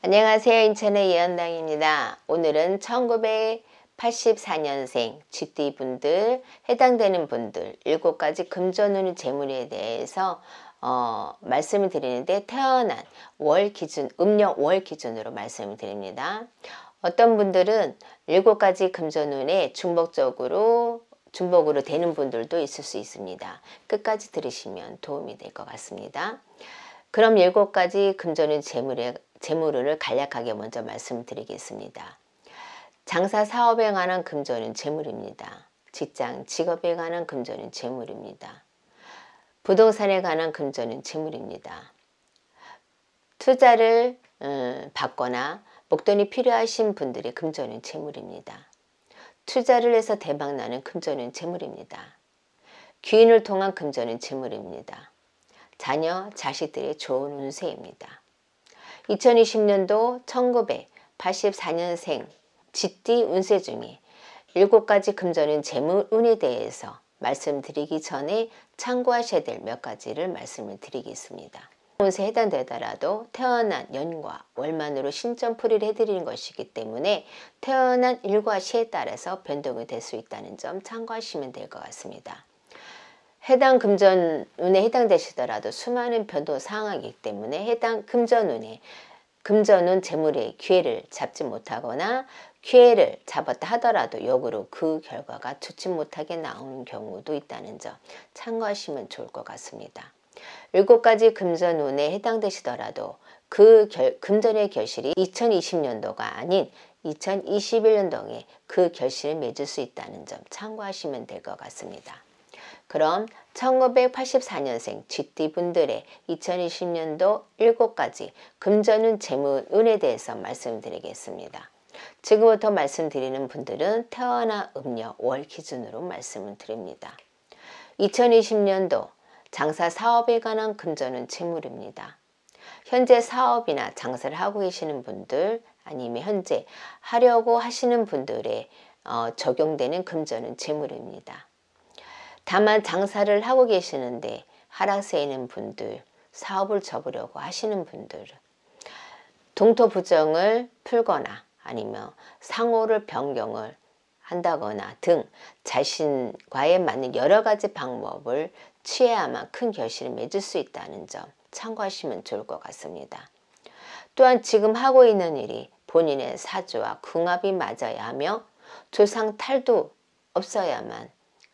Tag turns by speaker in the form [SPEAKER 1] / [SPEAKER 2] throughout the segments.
[SPEAKER 1] 안녕하세요. 인천의 예언당입니다. 오늘은 1984년생 GT분들, 해당되는 분들 7가지 금전운의 재물에 대해서 어, 말씀을 드리는데 태어난 월 기준, 음력 월 기준으로 말씀을 드립니다. 어떤 분들은 7가지 금전운에 중복적으로 중복으로 되는 분들도 있을 수 있습니다. 끝까지 들으시면 도움이 될 것 같습니다. 그럼 7가지 금전운 재물에 재물을 간략하게 먼저 말씀드리겠습니다. 장사 사업에 관한 금전은 재물입니다. 직장 직업에 관한 금전은 재물입니다. 부동산에 관한 금전은 재물입니다. 투자를 음, 받거나 목돈이 필요하신 분들의 금전은 재물입니다. 투자를 해서 대박나는 금전은 재물입니다. 귀인을 통한 금전은 재물입니다. 자녀, 자식들의 좋은 운세입니다. 2020년도 1984년생 GD 운세중이 곱가지 금전인 재물운에 대해서 말씀드리기 전에 참고하셔야 될 몇 가지를 말씀을 드리겠습니다. 운세 해당되더라도 태어난 연과 월만으로 신점풀이를 해드리는 것이기 때문에 태어난 일과 시에 따라서 변동이 될 수 있다는 점 참고하시면 될 것 같습니다. 해당 금전운에 해당되시더라도 수많은 변도 상황이기 때문에 해당 금전운에 금전운 재물의 기회를 잡지 못하거나 기회를 잡았다 하더라도 역으로 그 결과가 좋지 못하게 나오는 경우도 있다는 점 참고하시면 좋을 것 같습니다. 일곱 가지 금전운에 해당되시더라도 그 결, 금전의 결실이 2020년도가 아닌 2021년도에 그 결실을 맺을 수 있다는 점 참고하시면 될 것 같습니다. 그럼 1984년생 GT분들의 2020년도 7가지 금전운 재무운에 대해서 말씀드리겠습니다. 지금부터 말씀드리는 분들은 태어나 음력 월 기준으로 말씀을 드립니다. 2020년도 장사 사업에 관한 금전은 재물입니다 현재 사업이나 장사를 하고 계시는 분들 아니면 현재 하려고 하시는 분들의 어, 적용되는 금전은 재물입니다 다만 장사를 하고 계시는데 하락세에 있는 분들, 사업을 접으려고 하시는 분들, 동토 부정을 풀거나 아니면 상호를 변경을 한다거나 등 자신과의 맞는 여러 가지 방법을 취해야만 큰 결실을 맺을 수 있다는 점 참고하시면 좋을 것 같습니다. 또한 지금 하고 있는 일이 본인의 사주와 궁합이 맞아야 하며 조상 탈도 없어야만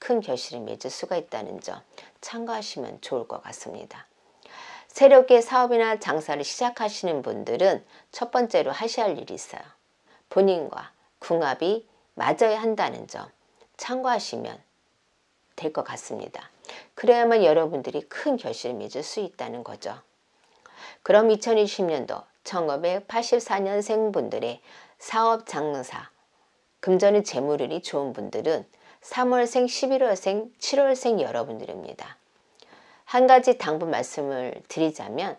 [SPEAKER 1] 큰 결실을 맺을 수가 있다는 점 참고하시면 좋을 것 같습니다. 새롭게 사업이나 장사를 시작하시는 분들은 첫 번째로 하셔야 할 일이 있어요. 본인과 궁합이 맞아야 한다는 점 참고하시면 될 것 같습니다. 그래야만 여러분들이 큰 결실을 맺을 수 있다는 거죠. 그럼 2020년도 1984년생 분들의 사업 장사, 금전의 재물운이 좋은 분들은 3월생, 11월생, 7월생 여러분들입니다. 한 가지 당부 말씀을 드리자면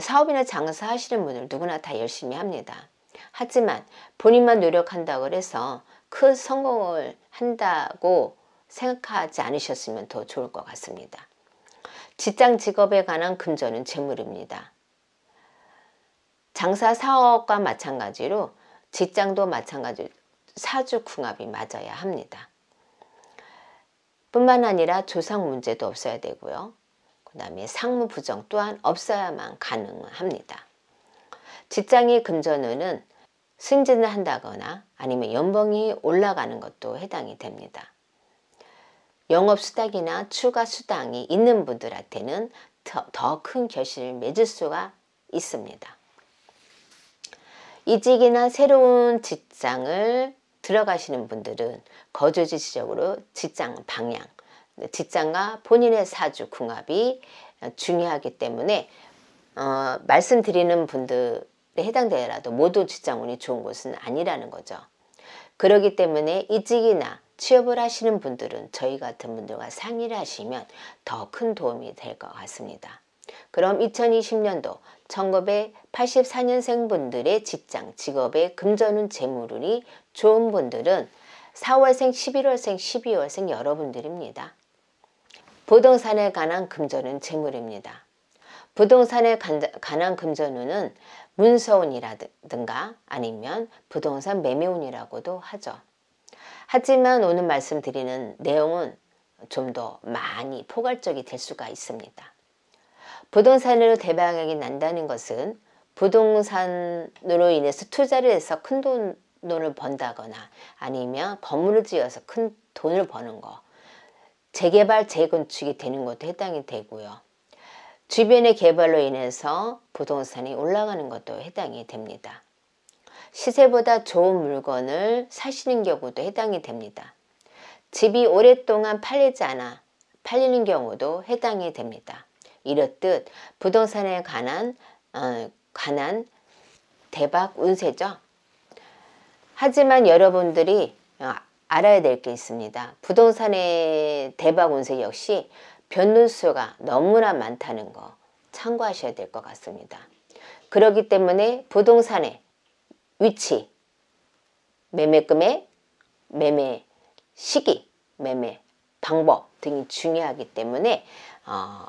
[SPEAKER 1] 사업이나 장사하시는 분들 누구나 다 열심히 합니다. 하지만 본인만 노력한다고 해서 큰 성공을 한다고 생각하지 않으셨으면 더 좋을 것 같습니다. 직장 직업에 관한 금전은 재물입니다. 장사 사업과 마찬가지로 직장도 마찬가지로 사주 궁합이 맞아야 합니다. 뿐만 아니라 조상 문제도 없어야 되고요. 그 다음에 상무 부정 또한 없어야만 가능합니다. 직장의 금전운은 승진을 한다거나 아니면 연봉이 올라가는 것도 해당이 됩니다. 영업수당이나 추가 수당이 있는 분들한테는 더 큰 결실을 맺을 수가 있습니다. 이직이나 새로운 직장을 들어가시는 분들은 거주지지적으로 직장 방향, 직장과 본인의 사주 궁합이 중요하기 때문에 어, 말씀드리는 분들에 해당되더라도 모두 직장운이 좋은 곳은 아니라는 거죠. 그러기 때문에 이직이나 취업을 하시는 분들은 저희 같은 분들과 상의를 하시면 더 큰 도움이 될 것 같습니다. 그럼 2020년도 1984년생 분들의 직장, 직업의 금전운 재물운이 좋은 분들은 4월생, 11월생, 12월생 여러분들입니다. 부동산에 관한 금전운 재물입니다. 부동산에 관한 금전운은 문서운이라든가 아니면 부동산 매매운이라고도 하죠. 하지만 오늘 말씀드리는 내용은 좀 더 많이 포괄적이 될 수가 있습니다. 부동산으로 대박이 난다는 것은 부동산으로 인해서 투자를 해서 큰 돈, 을 번다거나 아니면 건물을 지어서 큰 돈을 버는 거 재개발, 재건축이 되는 것도 해당이 되고요. 주변의 개발로 인해서 부동산이 올라가는 것도 해당이 됩니다. 시세보다 좋은 물건을 사시는 경우도 해당이 됩니다. 집이 오랫동안 팔리지 않아 팔리는 경우도 해당이 됩니다. 이렇듯 부동산에 관한 어, 관한 대박 운세죠. 하지만 여러분들이 어, 알아야 될 게 있습니다. 부동산의 대박 운세 역시 변동수가 너무나 많다는 거 참고하셔야 될 것 같습니다. 그렇기 때문에 부동산의 위치, 매매금액, 매매 시기, 매매 방법 등이 중요하기 때문에 어,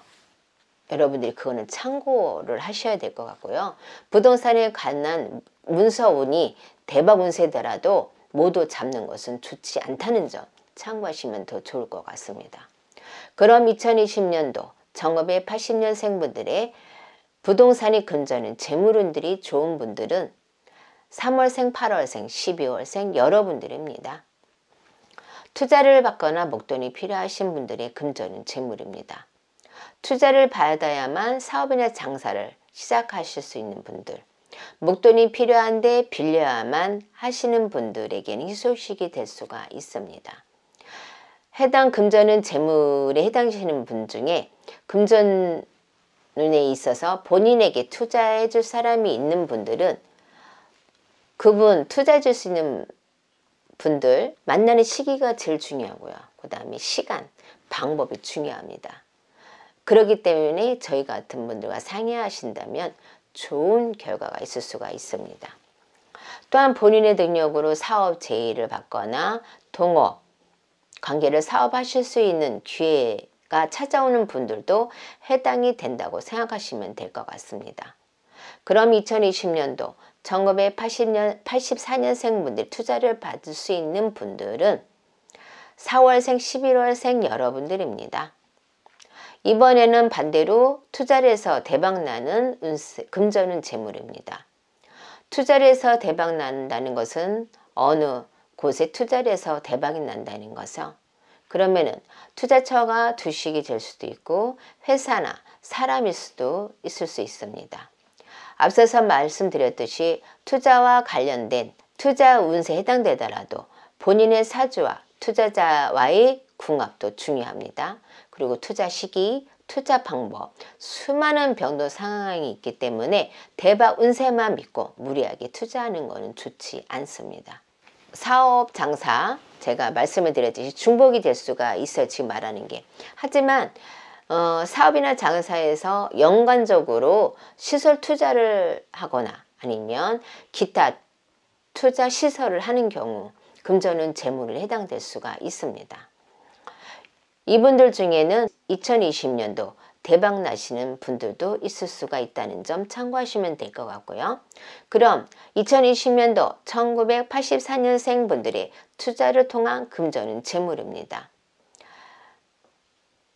[SPEAKER 1] 여러분들이 그거는 참고를 하셔야 될 것 같고요. 부동산에 관한 문서운이 대박 운세더라도 모두 잡는 것은 좋지 않다는 점 참고하시면 더 좋을 것 같습니다. 그럼 2020년도 정업의 80년생분들의 부동산이 근저는 재물운들이 좋은 분들은 3월생, 8월생, 12월생 여러분들입니다. 투자를 받거나 목돈이 필요하신 분들의 금전은 재물입니다. 투자를 받아야만 사업이나 장사를 시작하실 수 있는 분들, 목돈이 필요한데 빌려야만 하시는 분들에게는 희소식이 될 수가 있습니다. 해당 금전은 재물에 해당하시는 분 중에 금전 눈에 있어서 본인에게 투자해 줄 사람이 있는 분들은 그분 투자해 줄수 있는 분들 만나는 시기가 제일 중요하고요. 그 다음에 시간, 방법이 중요합니다. 그렇기 때문에 저희 같은 분들과 상의하신다면 좋은 결과가 있을 수가 있습니다. 또한 본인의 능력으로 사업 제의를 받거나 동업, 관계를 사업하실 수 있는 기회가 찾아오는 분들도 해당이 된다고 생각하시면 될 것 같습니다. 그럼 2020년도 정급의 80년, 84년생 분들 투자를 받을 수 있는 분들은 4월생, 11월생 여러분들입니다. 이번에는 반대로 투자를 해서 대박나는 운세, 금전은 재물입니다. 투자를 해서 대박난다는 것은 어느 곳에 투자를 해서 대박이 난다는 거죠. 그러면은 투자처가 주식이 될 수도 있고 회사나 사람일 수도 있을 수 있습니다. 앞서서 말씀드렸듯이 투자와 관련된 투자 운세에 해당되더라도 본인의 사주와 투자자와의 궁합도 중요합니다. 그리고 투자 시기, 투자 방법, 수많은 변도 상황이 있기 때문에 대박 운세만 믿고 무리하게 투자하는 것은 좋지 않습니다. 사업, 장사, 제가 말씀을 드렸듯이 중복이 될 수가 있어요. 지금 말하는 게. 하지만 어, 사업이나 장사에서 연관적으로 시설 투자를 하거나 아니면 기타 투자 시설을 하는 경우 금전은 재물을 해당될 수가 있습니다. 이분들 중에는 2020년도 대박 나시는 분들도 있을 수가 있다는 점 참고하시면 될 것 같고요. 그럼 2020년도 1984년생 분들의 투자를 통한 금전은 재물입니다.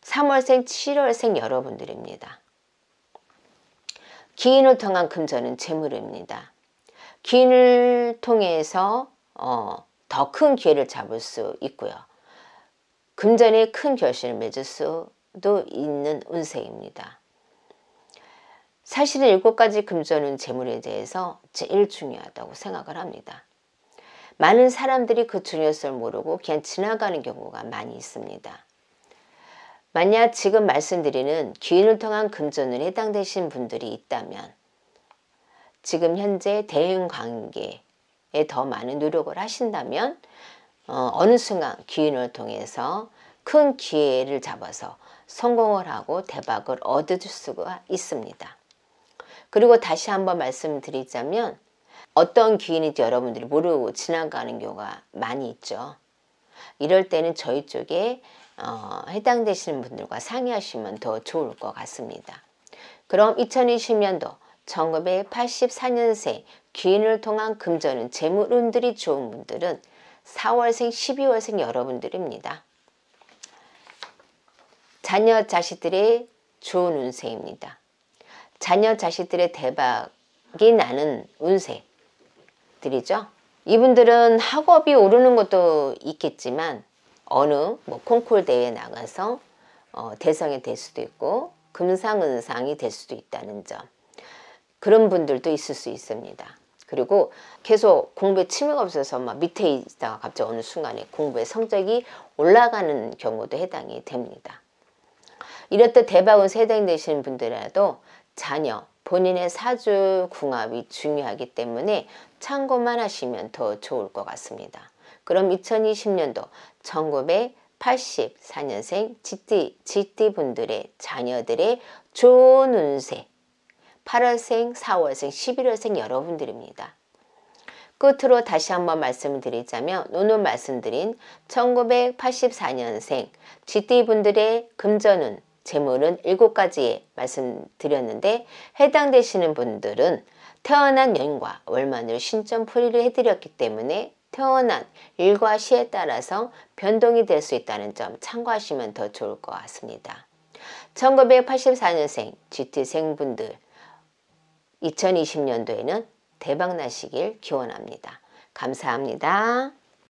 [SPEAKER 1] 3월생, 7월생 여러분들입니다. 기인을 통한 금전은 재물입니다. 기인을 통해서 어, 더 큰 기회를 잡을 수 있고요. 금전에 큰 결실을 맺을 수도 있는 운세입니다. 사실은 일곱 가지 금전은 재물에 대해서 제일 중요하다고 생각을 합니다. 많은 사람들이 그 중요성을 모르고 그냥 지나가는 경우가 많이 있습니다. 만약 지금 말씀드리는 귀인을 통한 금전을 해당되신 분들이 있다면 지금 현재 대인 관계에 더 많은 노력을 하신다면 어, 느 순간 기인을 통해서 큰 기회를 잡아서 성공을 하고 대박을 얻을 수가 있습니다. 그리고 다시 한번 말씀드리자면 어떤 기인인지 여러분들이 모르고 지나가는 경우가 많이 있죠. 이럴 때는 저희 쪽에 어, 해당되시는 분들과 상의하시면 더 좋을 것 같습니다. 그럼 2020년도 1984년생 귀인을 통한 금전은 재물운들이 좋은 분들은 4월생, 12월생 여러분들입니다. 자녀 자식들의 좋은 운세입니다. 자녀 자식들의 대박이 나는 운세들이죠. 이분들은 학업이 오르는 것도 있겠지만 어느 뭐 콩쿨 대회에 나가서 어, 대상이 될 수도 있고 금상은상이 될 수도 있다는 점 그런 분들도 있을 수 있습니다. 그리고 계속 공부에 취미가 없어서 막 밑에 있다가 갑자기 어느 순간에 공부의 성적이 올라가는 경우도 해당이 됩니다. 이럴 때 대박운세 당되시는 분들이라도 자녀, 본인의 사주 궁합이 중요하기 때문에 참고만 하시면 더 좋을 것 같습니다. 그럼 2020년도 1984년생 GT, GT분들의 자녀들의 좋은 운세 8월생, 4월생, 11월생 여러분들입니다. 끝으로 다시 한번 말씀드리자면 오늘 말씀드린 1984년생 GT분들의 금전운, 재물은 7가지 에 말씀드렸는데 해당되시는 분들은 태어난 연과 월만으로 신점풀이를 해드렸기 때문에 태어난 일과 시에 따라서 변동이 될 수 있다는 점 참고하시면 더 좋을 것 같습니다. 1984년생 GT생분들 2020년도에는 대박나시길 기원합니다. 감사합니다.